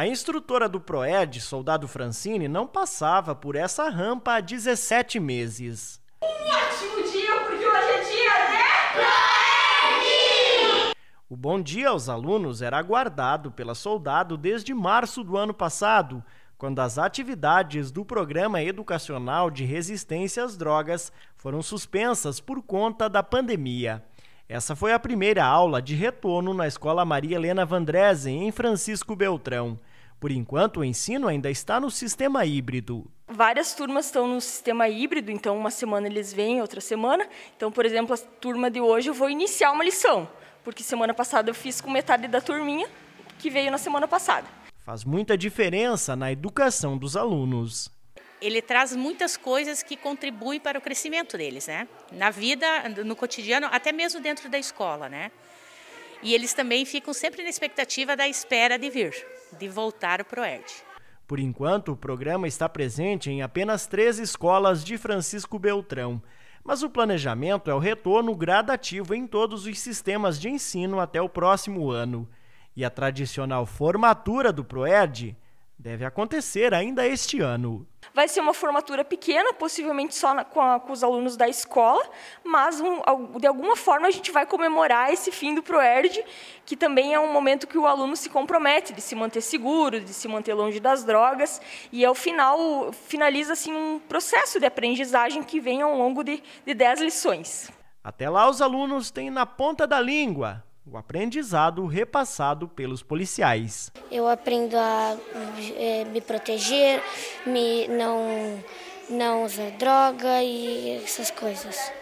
A instrutora do PROED, soldado Francine, não passava por essa rampa há 17 meses. Um ótimo dia, porque hoje é dia de PROED! O bom dia aos alunos era aguardado pela soldado desde março do ano passado, quando as atividades do Programa Educacional de Resistência às Drogas foram suspensas por conta da pandemia. Essa foi a primeira aula de retorno na Escola Maria Helena Vandresen, em Francisco Beltrão. Por enquanto, o ensino ainda está no sistema híbrido. Várias turmas estão no sistema híbrido, então uma semana eles vêm, outra semana. Então, por exemplo, a turma de hoje eu vou iniciar uma lição, porque semana passada eu fiz com metade da turminha que veio na semana passada. Faz muita diferença na educação dos alunos ele traz muitas coisas que contribuem para o crescimento deles, né? Na vida, no cotidiano, até mesmo dentro da escola, né? E eles também ficam sempre na expectativa da espera de vir, de voltar para o ERD. Por enquanto, o programa está presente em apenas três escolas de Francisco Beltrão. Mas o planejamento é o retorno gradativo em todos os sistemas de ensino até o próximo ano. E a tradicional formatura do Proed deve acontecer ainda este ano. Vai ser uma formatura pequena, possivelmente só na, com, a, com, os alunos da escola, mas um, de alguma forma a gente vai comemorar esse fim do ProERD, que também é um momento que o aluno se compromete de se manter seguro, de se manter longe das drogas, e ao final finaliza assim um processo de aprendizagem que vem ao longo de, de 10 lições. Até lá, os alunos têm na ponta da língua o aprendizado repassado pelos policiais. Eu aprendo a é, me proteger, me não não usar droga e essas coisas.